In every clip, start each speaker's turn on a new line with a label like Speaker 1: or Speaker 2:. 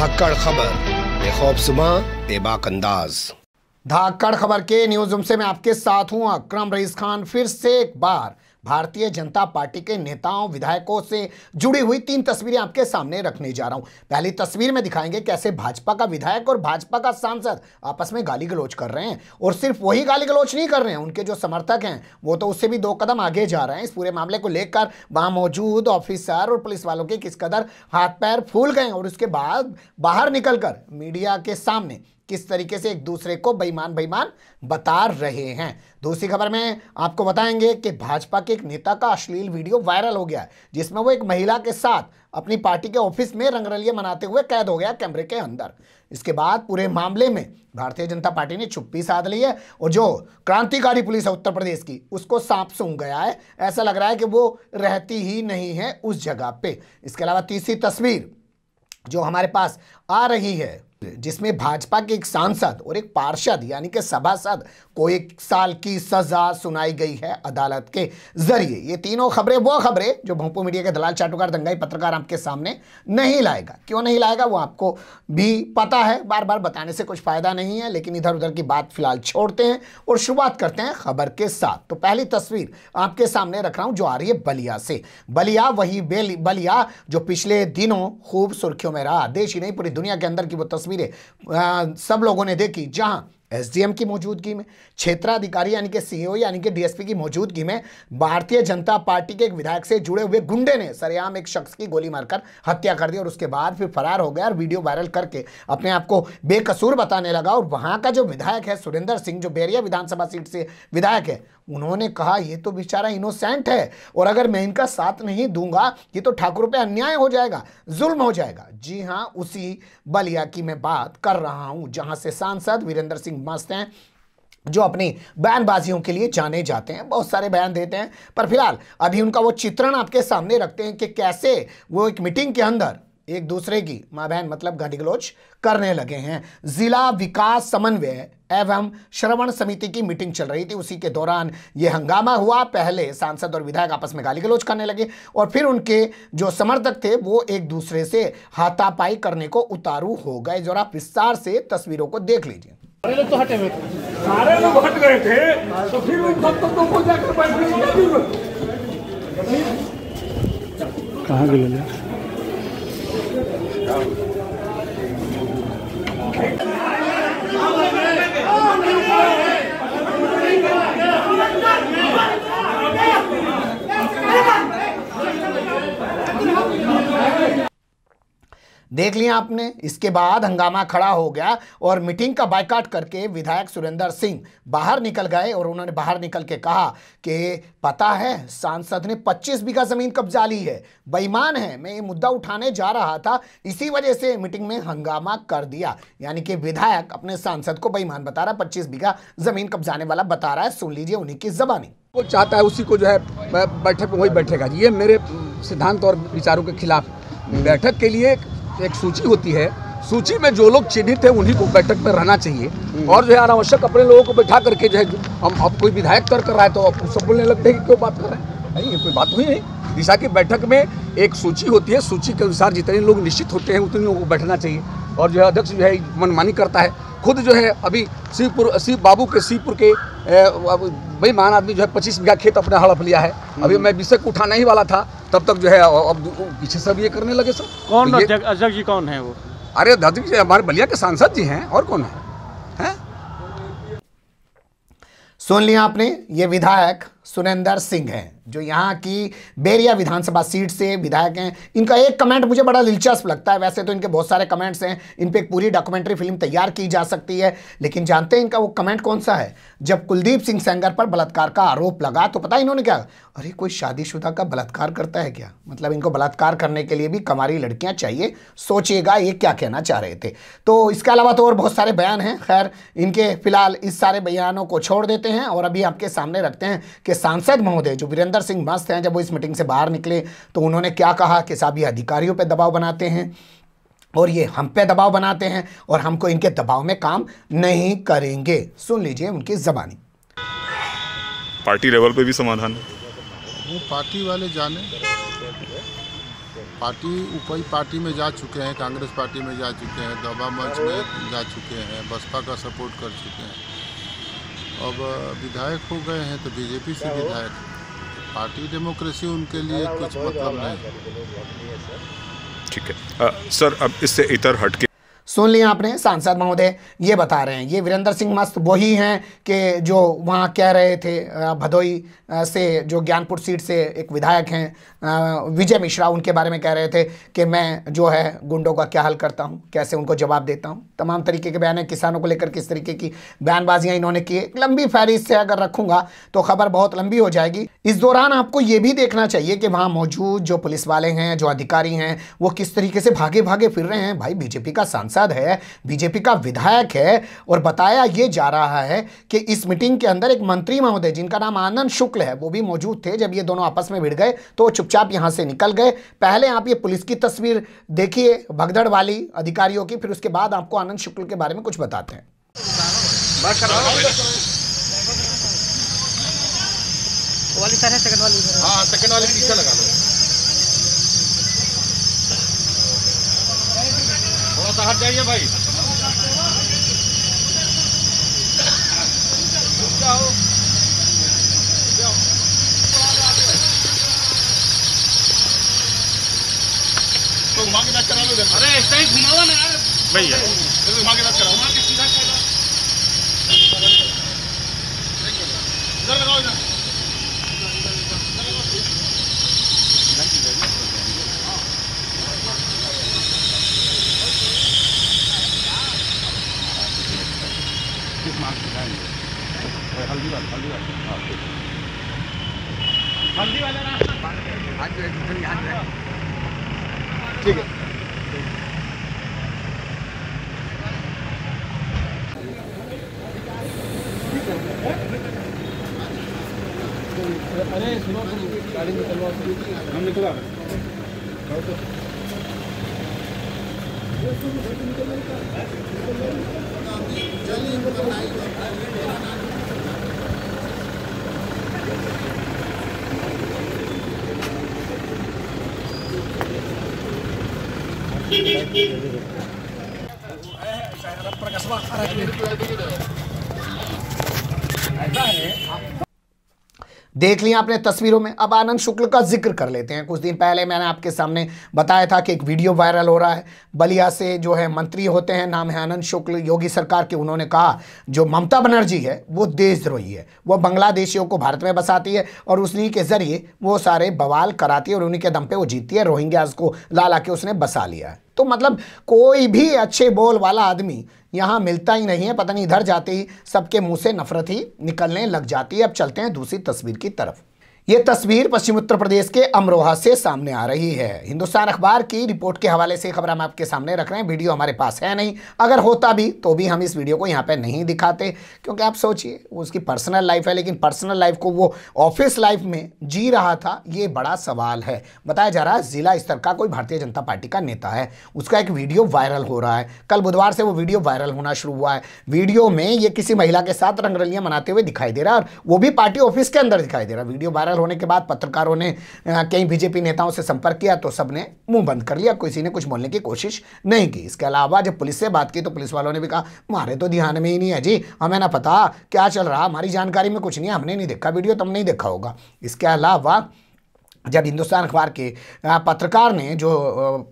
Speaker 1: धाकड़ खबर बेखौबसुमा बेबाक अंदाज धाकड़ खबर के न्यूज से में आपके साथ हूँ अक्रम रईस खान फिर से एक बार भारतीय जनता पार्टी के नेताओं विधायकों से जुड़ी हुई तीन तस्वीरें आपके सामने रखने जा रहा हूं पहली तस्वीर में दिखाएंगे कैसे भाजपा का विधायक और भाजपा का सांसद आपस में गाली गलोच कर रहे हैं और सिर्फ वही गाली गलोच नहीं कर रहे हैं उनके जो समर्थक हैं वो तो उससे भी दो कदम आगे जा रहे हैं इस पूरे मामले को लेकर वहां मौजूद ऑफिसर और पुलिस वालों के किस कदर हाथ पैर फूल गए और उसके बाद बाहर निकलकर मीडिया के सामने किस तरीके से एक दूसरे को बेईमान बेईमान बता रहे हैं दूसरी खबर में आपको बताएंगे कि भाजपा के एक नेता का अश्लील वीडियो वायरल हो गया जिसमें वो एक महिला के साथ अपनी पार्टी के ऑफिस में रंगरलिया मनाते हुए कैद हो गया कैमरे के अंदर इसके बाद पूरे मामले में भारतीय जनता पार्टी ने चुप्पी साध ली है और जो क्रांतिकारी पुलिस है उत्तर प्रदेश की उसको सांप सूंघ गया है ऐसा लग रहा है कि वो रहती ही नहीं है उस जगह पे इसके अलावा तीसरी तस्वीर जो हमारे पास आ रही है जिसमें भाजपा के एक सांसद और एक पार्षद यानी कि सभासद को एक साल की सजा सुनाई गई है अदालत के जरिए ये तीनों खबरें वो खबरें जो भोपू मीडिया के दलाल चाटुकार दंगाई पत्रकार आपके सामने नहीं लाएगा क्यों नहीं लाएगा वो आपको भी पता है बार बार बताने से कुछ फायदा नहीं है लेकिन इधर उधर की बात फिलहाल छोड़ते हैं और शुरुआत करते हैं खबर के साथ तो पहली तस्वीर आपके सामने रख रहा हूं जो आ रही है बलिया से बलिया वही बलिया जो पिछले दिनों खूब सुर्खियों में रहा देश ही नहीं पूरी दुनिया के अंदर की वो तस्वीर तस्वीरें सब लोगों ने देखी जहां एसडीएम की मौजूदगी में क्षेत्राधिकारी यानी कि सीईओ e यानी कि डीएसपी की मौजूदगी में भारतीय जनता पार्टी के एक विधायक से जुड़े हुए गुंडे ने सरेआम एक शख्स की गोली मारकर हत्या कर दी और उसके बाद फिर फरार हो गया और वीडियो वायरल करके अपने आप को बेकसूर बताने लगा और वहां का जो विधायक है सुरेंद्र सिंह जो बेरिया विधानसभा सीट से विधायक है उन्होंने कहा ये तो बेचारा इनोसेंट है और अगर मैं इनका साथ नहीं दूंगा ये तो ठाकुर पे अन्याय हो जाएगा जुल्म हो जाएगा जी हाँ उसी बलिया की मैं बात कर रहा हूं जहां से सांसद वीरेंद्र सिंह मस्त हैं जो अपनी बयानबाजियों के लिए जाने जाते हैं बहुत सारे बयान देते हैं पर फिलहाल अभी उनका वो चित्रण आपके सामने रखते हैं कि कैसे वो एक मीटिंग के अंदर एक दूसरे की माँ बहन मतलब गाली गलोच करने लगे हैं जिला विकास समन्वय एवं श्रवण समिति की मीटिंग चल रही थी उसी के दौरान ये हंगामा हुआ पहले सांसद और विधायक आपस में गाली गलोच करने लगे और फिर उनके जो समर्थक थे वो एक दूसरे से हाथापाई करने को उतारू हो गए जरा विस्तार से तस्वीरों को देख लीजिए सारे लोग तो हटे हुए थे सारे लोग हट गए थे तो फिर उन भक्तों को जाकर बैठने गए देख लिया आपने इसके बाद हंगामा खड़ा हो गया और मीटिंग का बाइकाट करके विधायक सुरेंद्र सिंह बाहर निकल गए और उन्होंने बाहर निकल के कहा कि पता है सांसद ने 25 बीघा ज़मीन कब्जा ली है बेईमान है मैं ये मुद्दा उठाने जा रहा था इसी वजह से मीटिंग में हंगामा कर दिया यानी कि विधायक अपने सांसद को बेईमान बता रहा है पच्चीस बीघा ज़मीन कब्जाने वाला बता रहा है सुन लीजिए उन्हीं की जबानी वो चाहता है उसी को जो है बैठक वही बैठेगा ये मेरे सिद्धांत और विचारों के खिलाफ बैठक के लिए तो एक सूची होती है सूची में जो लोग चिन्हित है उन्हीं को बैठक में रहना चाहिए हम्म। और जो है अनावश्यक अपने लोगों को बैठा करके जो है हम अब कोई विधायक कर कर रहा है तो आप सब बोलने लगते हैं कि क्यों बात कर रहे हैं नहीं ये कोई बात हुई नहीं दिशा की बैठक में एक सूची होती है सूची के अनुसार जितने लोग निश्चित होते हैं उतने लोगों को बैठना चाहिए और जो है अध्यक्ष जो है मनमानी करता है खुद जो है अभी शिवपुर शिव बाबू के शिवपुर के महान आदमी जो है पच्चीस बीघा खेत अपने हड़प लिया है हम्म। अभी मैं विषय को उठाना ही वाला था तब तक जो है अब पीछे सब ये करने लगे सर कौन तो अध्यक्ष जी कौन है वो अरे अध्यक्ष जी हमारे बलिया के सांसद जी हैं और कौन है, है? सुन लिया आपने ये विधायक सुनेंदर सिंह हैं जो यहाँ की बेरिया विधानसभा सीट से विधायक हैं इनका एक कमेंट मुझे बड़ा दिलचस्प लगता है वैसे तो इनके बहुत सारे कमेंट्स हैं इन पर एक पूरी डॉक्यूमेंट्री फिल्म तैयार की जा सकती है लेकिन जानते हैं इनका वो कमेंट कौन सा है जब कुलदीप सिंह सेंगर पर बलात्कार का आरोप लगा तो पता इन्होंने क्या अरे कोई शादीशुदा का बलात्कार करता है क्या मतलब इनको बलात्कार करने के लिए भी कमारी लड़कियाँ चाहिए सोचिएगा ये क्या कहना चाह रहे थे तो इसके अलावा तो और बहुत सारे बयान हैं खैर इनके फिलहाल इस सारे बयानों को छोड़ देते हैं और अभी आपके सामने रखते हैं कि के सांसद महोदय जो वीरेंद्र सिंह मस्त हैं जब वो इस मीटिंग से बाहर निकले तो उन्होंने क्या कहा कि साहब ये अधिकारियों पर दबाव बनाते हैं और ये हम पे दबाव बनाते हैं और हमको इनके दबाव में काम नहीं करेंगे सुन लीजिए उनकी जबानी पार्टी लेवल पे भी समाधान वो पार्टी वाले जाने पार्टी ऊपरी पार्टी में जा चुके हैं कांग्रेस पार्टी में जा चुके हैं दबा मंच में जा चुके हैं बसपा का सपोर्ट कर चुके हैं अब विधायक हो गए हैं तो बीजेपी से विधायक पार्टी डेमोक्रेसी उनके लिए कुछ मतलब नहीं ठीक है आ, सर अब इससे इतर हटके सुन लिया आपने सांसद महोदय ये बता रहे हैं ये वीरेंद्र सिंह मस्त वही हैं कि जो वहाँ कह रहे थे भदोई से जो ज्ञानपुर सीट से एक विधायक हैं विजय मिश्रा उनके बारे में कह रहे थे कि मैं जो है गुंडों का क्या हल करता हूँ कैसे उनको जवाब देता हूँ तमाम तरीके के बयान है किसानों को लेकर किस तरीके की बयानबाजियाँ इन्होंने की एक लंबी फहरिस्त से अगर रखूँगा तो खबर बहुत लंबी हो जाएगी इस दौरान आपको ये भी देखना चाहिए कि वहाँ मौजूद जो पुलिस वाले हैं जो अधिकारी हैं वो किस तरीके से भागे भागे फिर रहे हैं भाई बीजेपी का सांसद सांसद है बीजेपी का विधायक है और बताया ये जा रहा है कि इस मीटिंग के अंदर एक मंत्री महोदय जिनका नाम आनंद शुक्ल है वो भी मौजूद थे जब ये दोनों आपस में भिड़ गए तो चुपचाप यहाँ से निकल गए पहले आप ये पुलिस की तस्वीर देखिए भगदड़ वाली अधिकारियों की फिर उसके बाद आपको आनंद शुक्ल के बारे में कुछ बताते हैं वाली सर है सेकंड वाली हाँ सेकंड वाली पीछे लगा लो बाहर जाइए भाई जाओ तो के अरे ऐसा ही ना यार
Speaker 2: भैया के के
Speaker 1: सीधा इधर लगाओ इधर हम निकला Para kasama, para kasama. देख लिया आपने तस्वीरों में अब आनंद शुक्ल का जिक्र कर लेते हैं कुछ दिन पहले मैंने आपके सामने बताया था कि एक वीडियो वायरल हो रहा है बलिया से जो है मंत्री होते हैं नाम है आनंद शुक्ल योगी सरकार के उन्होंने कहा जो ममता बनर्जी है वो देशद्रोही है वो बांग्लादेशियों को भारत में बसाती है और उसी के ज़रिए वो सारे बवाल कराती है और उन्हीं के दम पर वो जीतती है रोहिंग्याज को ला ला उसने बसा लिया है तो मतलब कोई भी अच्छे बोल वाला आदमी यहाँ मिलता ही नहीं है पता नहीं इधर जाते ही सबके मुंह से नफरत ही निकलने लग जाती है अब चलते हैं दूसरी तस्वीर की तरफ ये तस्वीर पश्चिम उत्तर प्रदेश के अमरोहा से सामने आ रही है हिंदुस्तान अखबार की रिपोर्ट के हवाले से खबर हम आपके सामने रख रहे हैं वीडियो हमारे पास है नहीं अगर होता भी तो भी हम इस वीडियो को यहाँ पे नहीं दिखाते क्योंकि आप सोचिए उसकी पर्सनल लाइफ है लेकिन पर्सनल लाइफ को वो ऑफिस लाइफ में जी रहा था ये बड़ा सवाल है बताया जा रहा है जिला स्तर का कोई भारतीय जनता पार्टी का नेता है उसका एक वीडियो वायरल हो रहा है कल बुधवार से वो वीडियो वायरल होना शुरू हुआ है वीडियो में ये किसी महिला के साथ रंगरलियाँ मनाते हुए दिखाई दे रहा है और वो भी पार्टी ऑफिस के अंदर दिखाई दे रहा है वीडियो वायरल होने के बाद पत्रकारों ने कई बीजेपी नेताओं से संपर्क किया तो सब ने मुंह बंद कर लिया किसी ने कुछ बोलने की कोशिश नहीं की इसके अलावा जब पुलिस से बात की तो पुलिस वालों ने भी कहा हमारे तो ध्यान में ही नहीं है जी हमें ना पता क्या चल रहा हमारी जानकारी में कुछ नहीं हमने नहीं देखा वीडियो तुमने तो नहीं देखा होगा इसके अलावा जब हिंदुस्तान अखबार के पत्रकार ने जो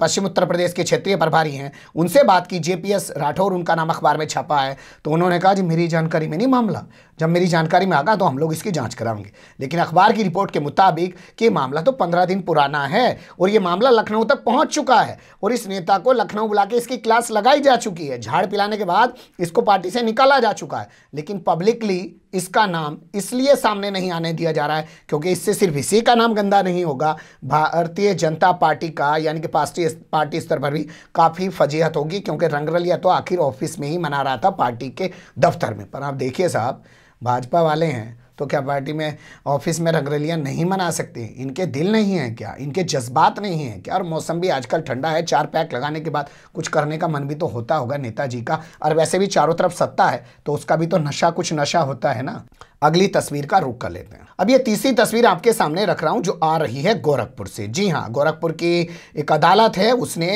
Speaker 1: पश्चिम उत्तर प्रदेश के क्षेत्रीय प्रभारी हैं उनसे बात की जेपीएस राठौर उनका नाम अखबार में छपा है तो उन्होंने कहा जी मेरी जानकारी में नहीं मामला जब मेरी जानकारी में आगा तो हम लोग इसकी जांच कराएंगे लेकिन अखबार की रिपोर्ट के मुताबिक कि ये मामला तो पंद्रह दिन पुराना है और ये मामला लखनऊ तक पहुँच चुका है और इस नेता को लखनऊ बुला के इसकी क्लास लगाई जा चुकी है झाड़ पिलाने के बाद इसको पार्टी से निकाला जा चुका है लेकिन पब्लिकली इसका नाम इसलिए सामने नहीं आने दिया जा रहा है क्योंकि इससे सिर्फ इसी का नाम गंदा नहीं होगा भारतीय जनता पार्टी का यानी कि पार्टी पार्टी स्तर पर भी काफ़ी फजीहत होगी क्योंकि रंगरलिया तो आखिर ऑफिस में ही मना रहा था पार्टी के दफ्तर में पर आप देखिए साहब भाजपा वाले हैं तो क्या पार्टी में ऑफिस में रंगरलियाँ नहीं मना सकते इनके दिल नहीं है क्या इनके जज्बात नहीं है क्या और मौसम भी आजकल ठंडा है चार पैक लगाने के बाद कुछ करने का मन भी तो होता होगा नेताजी का और वैसे भी चारों तरफ सत्ता है तो उसका भी तो नशा कुछ नशा होता है ना अगली तस्वीर का रुख कर लेते हैं अब ये तीसरी तस्वीर आपके सामने रख रहा हूँ जो आ रही है गोरखपुर से जी हाँ गोरखपुर की एक अदालत है उसने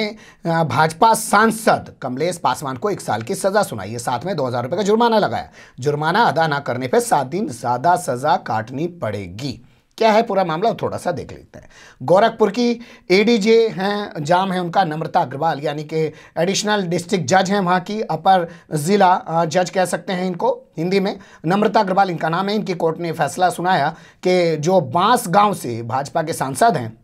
Speaker 1: भाजपा सांसद कमलेश पासवान को एक साल की सज़ा सुनाई है साथ में दो हज़ार रुपये का जुर्माना लगाया जुर्माना अदा ना करने पर सात दिन ज़्यादा सज़ा काटनी पड़ेगी क्या है पूरा मामला थोड़ा सा देख लेते हैं गोरखपुर की एडीजे हैं जाम है उनका नम्रता अग्रवाल यानी कि एडिशनल डिस्ट्रिक्ट जज हैं वहाँ की अपर ज़िला जज कह सकते हैं इनको हिंदी में नम्रता अग्रवाल इनका नाम है इनकी कोर्ट ने फैसला सुनाया कि जो बांस गांव से भाजपा के सांसद हैं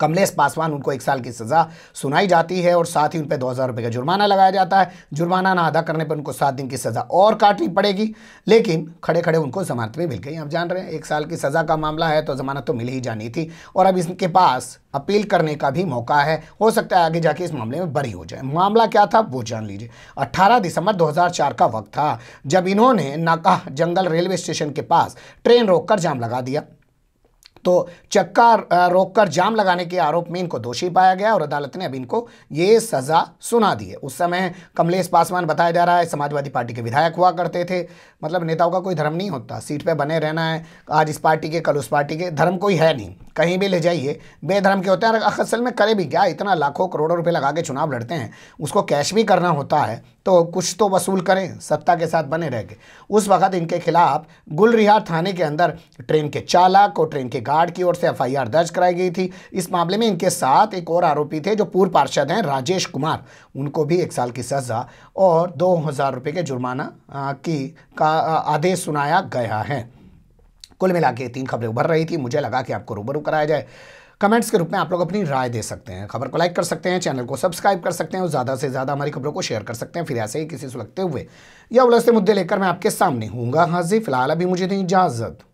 Speaker 1: कमलेश पासवान उनको एक साल की सज़ा सुनाई जाती है और साथ ही उन पर दो हज़ार रुपये का जुर्माना लगाया जाता है जुर्माना ना अदा करने पर उनको सात दिन की सज़ा और काटनी पड़ेगी लेकिन खड़े खड़े उनको जमानत भी मिल गई आप जान रहे हैं एक साल की सज़ा का मामला है तो ज़मानत तो मिल ही जानी थी और अब इनके पास अपील करने का भी मौका है हो सकता है आगे जाके इस मामले में बरी हो जाए मामला क्या था वो जान लीजिए 18 दिसंबर 2004 का वक्त था जब इन्होंने नाका जंगल रेलवे स्टेशन के पास ट्रेन रोककर जाम लगा दिया तो चक्का रोककर जाम लगाने के आरोप में इनको दोषी पाया गया और अदालत ने अब इनको ये सज़ा सुना दी है उस समय कमलेश पासवान बताया जा रहा है समाजवादी पार्टी के विधायक हुआ करते थे मतलब नेताओं का कोई धर्म नहीं होता सीट पर बने रहना है आज इस पार्टी के कल उस पार्टी के धर्म कोई है नहीं कहीं भी ले जाइए बेधर्म के होते हैं असल में करे भी क्या इतना लाखों करोड़ों रुपये लगा के चुनाव लड़ते हैं उसको कैश भी करना होता है तो कुछ तो वसूल करें सत्ता के साथ बने रह के उस वक्त इनके खिलाफ गुलरिहार थाने के अंदर ट्रेन के चालक और ट्रेन के गार्ड की ओर से एफ दर्ज कराई गई थी इस मामले में इनके साथ एक और आरोपी थे जो पूर्व पार्षद हैं राजेश कुमार उनको भी एक साल की सज़ा और दो हज़ार रुपये के जुर्माना की का आदेश सुनाया गया है कुल मिला के तीन खबरें उभर रही थी मुझे लगा कि आपको रूबरू कराया जाए कमेंट्स के रूप में आप लोग अपनी राय दे सकते हैं खबर को लाइक कर सकते हैं चैनल को सब्सक्राइब कर सकते हैं और ज़्यादा से ज़्यादा हमारी खबरों को शेयर कर सकते हैं फिर ऐसे ही किसी सुलगते हुए या उलझते मुद्दे लेकर मैं आपके सामने हूँगा हाजी फिलहाल अभी मुझे नहीं इजाज़त